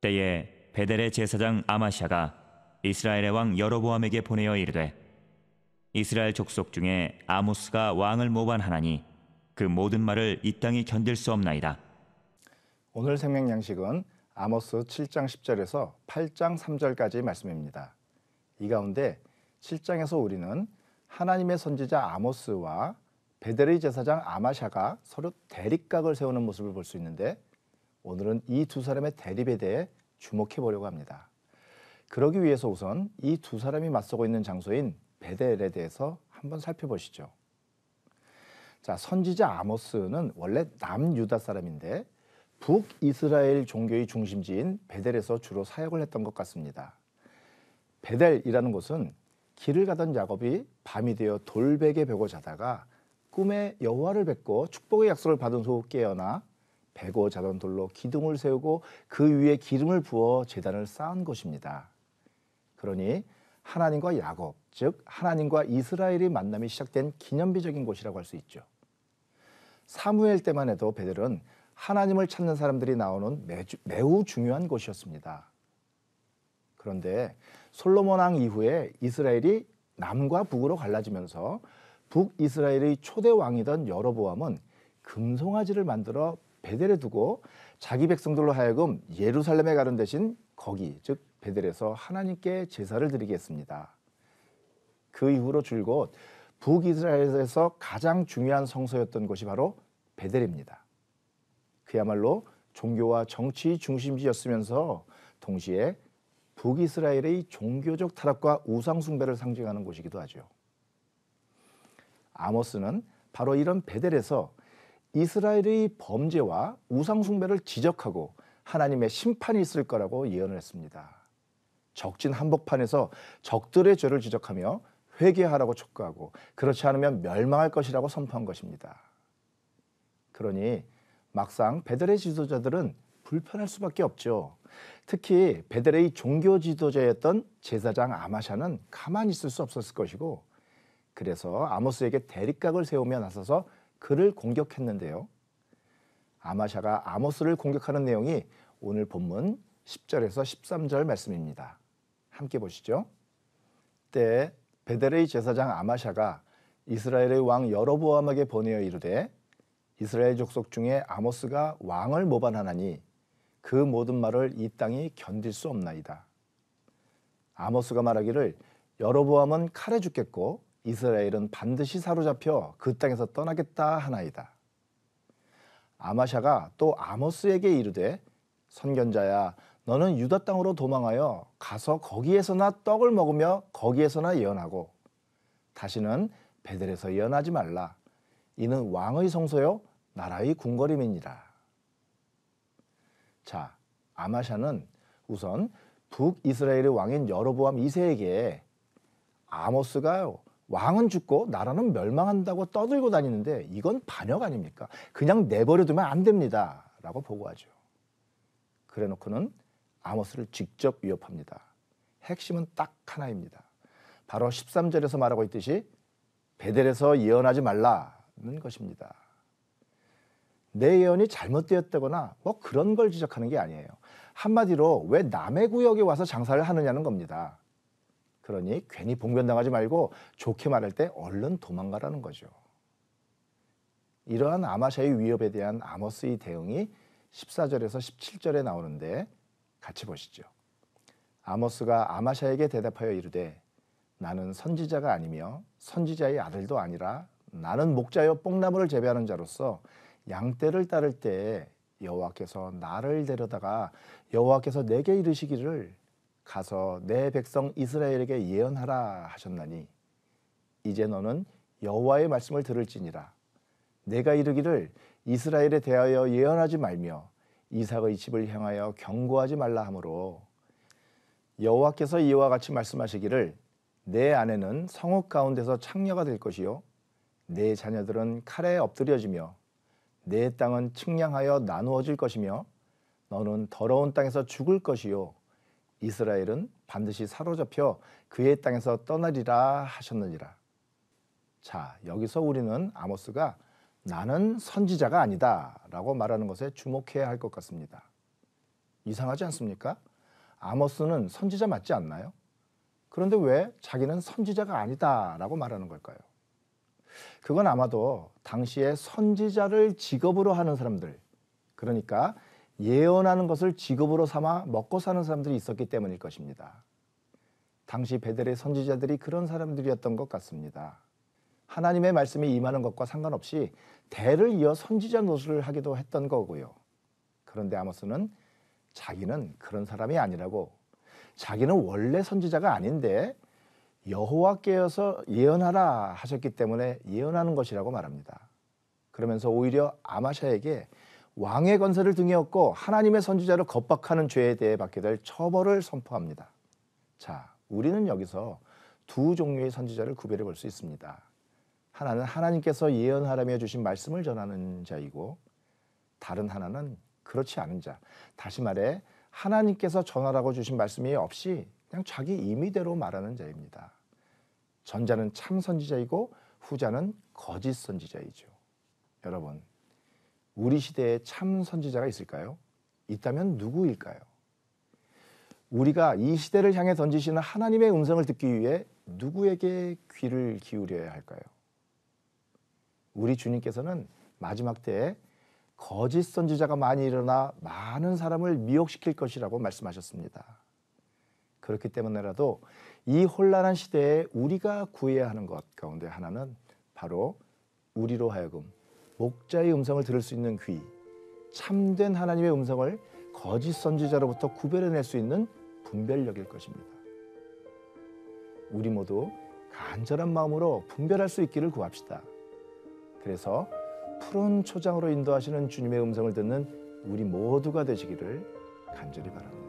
때에 베델의 제사장 아마샤가 이스라엘의 왕 여로보암에게 보내어 이르되 이스라엘 족속 중에 아모스가 왕을 모반하나니 그 모든 말을 이 땅이 견딜 수 없나이다. 오늘 생명 양식은 아모스 7장 10절에서 8장 3절까지 말씀입니다. 이 가운데 7장에서 우리는 하나님의 선지자 아모스와 베델의 제사장 아마샤가 서로 대립각을 세우는 모습을 볼 수 있는데 오늘은 이 두 사람의 대립에 대해 주목해 보려고 합니다. 그러기 위해서 우선 이 두 사람이 맞서고 있는 장소인 베델에 대해서 한번 살펴보시죠. 자, 선지자 아모스는 원래 남유다 사람인데 북이스라엘 종교의 중심지인 베델에서 주로 사역을 했던 것 같습니다. 베델이라는 곳은 길을 가던 야곱이 밤이 되어 돌베개 베고 자다가 꿈에 여호와를 뵙고 축복의 약속을 받은 후 깨어나 1고자던돌로 기둥을 세우고 그 위에 기름을 부어 제단을 쌓은 것입니다. 그러니 하나님과 야곱, 즉 하나님과 이스라엘이 만남이 시작된 기념비적인 곳이라고 할 수 있죠. 사무엘 때만 해도 베델은 하나님을 찾는 사람들이 나오는 매주, 매우 중요한 곳이었습니다. 그런데 솔로몬 왕 이후에 이스라엘이 남과 북으로 갈라지면서 북이스라엘의 초대 왕이던 여로보암은 금송아지를 만들어 베델에 두고 자기 백성들로 하여금 예루살렘에 가는 대신 거기 즉 베델에서 하나님께 제사를 드리겠습니다그 이후로 줄곧 북이스라엘에서 가장 중요한 성서였던 곳이 바로 베델입니다. 그야말로 종교와 정치 중심지였으면서 동시에 북이스라엘의 종교적 타락과 우상 숭배를 상징하는 곳이기도 하죠. 아모스는 바로 이런 베델에서 이스라엘의 범죄와 우상숭배를 지적하고 하나님의 심판이 있을 거라고 예언을 했습니다. 적진 한복판에서 적들의 죄를 지적하며 회개하라고 촉구하고 그렇지 않으면 멸망할 것이라고 선포한 것입니다. 그러니 막상 베델의 지도자들은 불편할 수밖에 없죠. 특히 베델의 종교 지도자였던 제사장 아마샤는 가만히 있을 수 없었을 것이고 그래서 아모스에게 대립각을 세우며 나서서 그를 공격했는데요. 아마샤가 아모스를 공격하는 내용이 오늘 본문 10절에서 13절 말씀입니다. 함께 보시죠. 때 베델의 제사장 아마샤가 이스라엘의 왕 여로보암에게 보내어 이르되 이스라엘 족속 중에 아모스가 왕을 모반하나니 그 모든 말을 이 땅이 견딜 수 없나이다. 아모스가 말하기를 여로보암은 칼에 죽겠고 이스라엘은 반드시 사로잡혀 그 땅에서 떠나겠다 하나이다. 아마샤가 또 아모스에게 이르되 선견자야 너는 유다 땅으로 도망하여 가서 거기에서나 떡을 먹으며 거기에서나 예언하고 다시는 베델에서 예언하지 말라 이는 왕의 성소요 나라의 궁궐임이니라. 자, 아마샤는 우선 북이스라엘의 왕인 여로보암 2세에게 아모스가요. 왕은 죽고 나라는 멸망한다고 떠들고 다니는데 이건 반역 아닙니까? 그냥 내버려두면 안 됩니다. 라고 보고하죠. 그래 놓고는 아모스를 직접 위협합니다. 핵심은 딱 하나입니다. 바로 13절에서 말하고 있듯이 베델에서 예언하지 말라는 것입니다. 내 예언이 잘못되었다거나 뭐 그런 걸 지적하는 게 아니에요. 한마디로 왜 남의 구역에 와서 장사를 하느냐는 겁니다. 그러니 괜히 봉변당하지 말고 좋게 말할 때 얼른 도망가라는 거죠. 이러한 아마샤의 위협에 대한 아모스의 대응이 14절에서 17절에 나오는데 같이 보시죠. 아모스가 아마샤에게 대답하여 이르되 나는 선지자가 아니며 선지자의 아들도 아니라 나는 목자여 뽕나무를 재배하는 자로서 양떼를 따를 때 여호와께서 나를 데려다가 여호와께서 내게 이르시기를 가서 내 백성 이스라엘에게 예언하라 하셨나니 이제 너는 여호와의 말씀을 들을지니라 내가 이르기를 이스라엘에 대하여 예언하지 말며 이삭의 집을 향하여 경고하지 말라 하므로 여호와께서 이와 같이 말씀하시기를 내 아내는 성읍 가운데서 창녀가 될 것이요 내 자녀들은 칼에 엎드려지며 내 땅은 측량하여 나누어질 것이며 너는 더러운 땅에서 죽을 것이요 이스라엘은 반드시 사로잡혀 그의 땅에서 떠나리라 하셨느니라. 자, 여기서 우리는 아모스가 나는 선지자가 아니다 라고 말하는 것에 주목해야 할 것 같습니다. 이상하지 않습니까? 아모스는 선지자 맞지 않나요? 그런데 왜 자기는 선지자가 아니다 라고 말하는 걸까요? 그건 아마도 당시에 선지자를 직업으로 하는 사람들, 그러니까 예언하는 것을 직업으로 삼아 먹고 사는 사람들이 있었기 때문일 것입니다. 당시 베델의 선지자들이 그런 사람들이었던 것 같습니다. 하나님의 말씀이 임하는 것과 상관없이 대를 이어 선지자 노릇을 하기도 했던 거고요. 그런데 아모스는 자기는 그런 사람이 아니라고 자기는 원래 선지자가 아닌데 여호와께서 예언하라 하셨기 때문에 예언하는 것이라고 말합니다. 그러면서 오히려 아마샤에게 왕의 건설을 등에 업고 하나님의 선지자를 겁박하는 죄에 대해 받게 될 처벌을 선포합니다. 자, 우리는 여기서 두 종류의 선지자를 구별해 볼 수 있습니다. 하나는 하나님께서 예언하라며 주신 말씀을 전하는 자이고 다른 하나는 그렇지 않은 자. 다시 말해 하나님께서 전하라고 주신 말씀이 없이 그냥 자기 임의대로 말하는 자입니다. 전자는 참 선지자이고 후자는 거짓 선지자이죠. 여러분, 우리 시대에 참 선지자가 있을까요? 있다면 누구일까요? 우리가 이 시대를 향해 던지시는 하나님의 음성을 듣기 위해 누구에게 귀를 기울여야 할까요? 우리 주님께서는 마지막 때에 거짓 선지자가 많이 일어나 많은 사람을 미혹시킬 것이라고 말씀하셨습니다. 그렇기 때문에라도 이 혼란한 시대에 우리가 구해야 하는 것 가운데 하나는 바로 우리로 하여금 목자의 음성을 들을 수 있는 귀, 참된 하나님의 음성을 거짓 선지자로부터 구별해낼 수 있는 분별력일 것입니다. 우리 모두 간절한 마음으로 분별할 수 있기를 구합시다. 그래서 푸른 초장으로 인도하시는 주님의 음성을 듣는 우리 모두가 되시기를 간절히 바랍니다.